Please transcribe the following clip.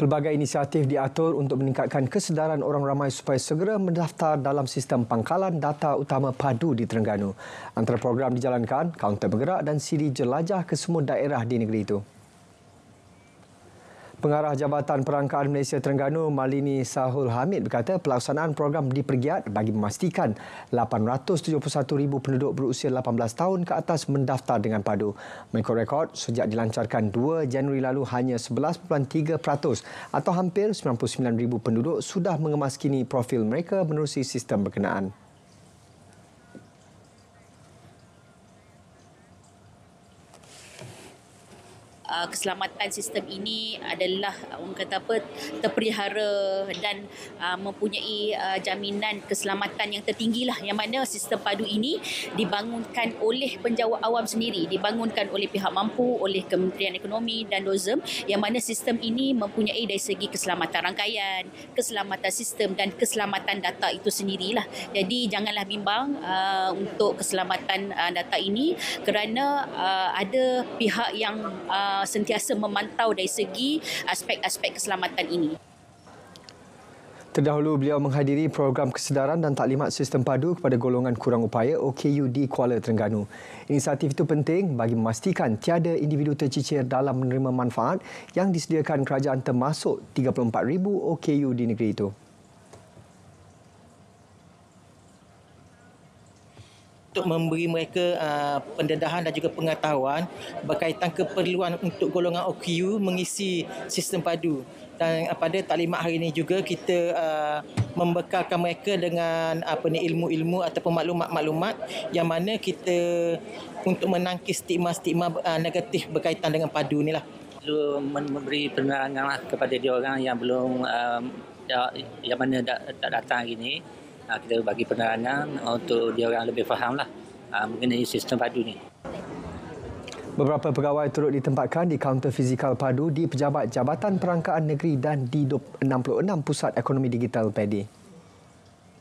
Pelbagai inisiatif diatur untuk meningkatkan kesedaran orang ramai supaya segera mendaftar dalam sistem pangkalan data utama padu di Terengganu. Antara program dijalankan, kaunter bergerak dan siri jelajah ke semua daerah di negeri itu. Pengarah Jabatan Perangkaan Malaysia Terengganu Malini Sahul Hamid berkata pelaksanaan program dipergiat bagi memastikan 871,000 penduduk berusia 18 tahun ke atas mendaftar dengan padu. Mengikut rekod, sejak dilancarkan 2 Januari lalu hanya 11.3% atau hampir 99,000 penduduk sudah mengemaskini profil mereka menerusi sistem berkenaan. Uh, keselamatan sistem ini adalah uh, orang kata apa terpelihara dan uh, mempunyai jaminan keselamatan yang tertinggilah, yang mana sistem padu ini dibangunkan oleh penjawa awam sendiri dibangunkan oleh pihak mampu oleh Kementerian Ekonomi dan Dozem yang mana sistem ini mempunyai dari segi keselamatan rangkaian keselamatan sistem dan keselamatan data itu sendirilah jadi janganlah bimbang untuk keselamatan data ini kerana ada pihak yang Uh, sentiasa memantau dari segi aspek-aspek keselamatan ini. Terdahulu beliau menghadiri program kesedaran dan taklimat sistem padu kepada golongan kurang upaya OKU di Kuala Terengganu. Inisiatif itu penting bagi memastikan tiada individu tercicir dalam menerima manfaat yang disediakan kerajaan termasuk 34,000 OKU di negeri itu. untuk memberi mereka uh, pendedahan dan juga pengetahuan berkaitan keperluan untuk golongan OKU mengisi sistem padu. Dan uh, pada taklimat hari ini juga kita uh, membekalkan mereka dengan uh, apa ni ilmu-ilmu atau maklumat-maklumat yang mana kita untuk menangkis stigma-stigma uh, negatif berkaitan dengan padu ni lah. Lalu memberi penerangan lah kepada dia orang yang belum uh, ya, yang mana tak datang hari ini Ah, kita bagi penerangan ah, untuk dia orang lebih fahamlah uh, ah, mengenai sistem padu ni. Beberapa pegawai turut ditempatkan di kaunter fizikal padu di Pejabat Jabatan Perangkaan Negeri dan di 66 Pusat Ekonomi Digital PEDI.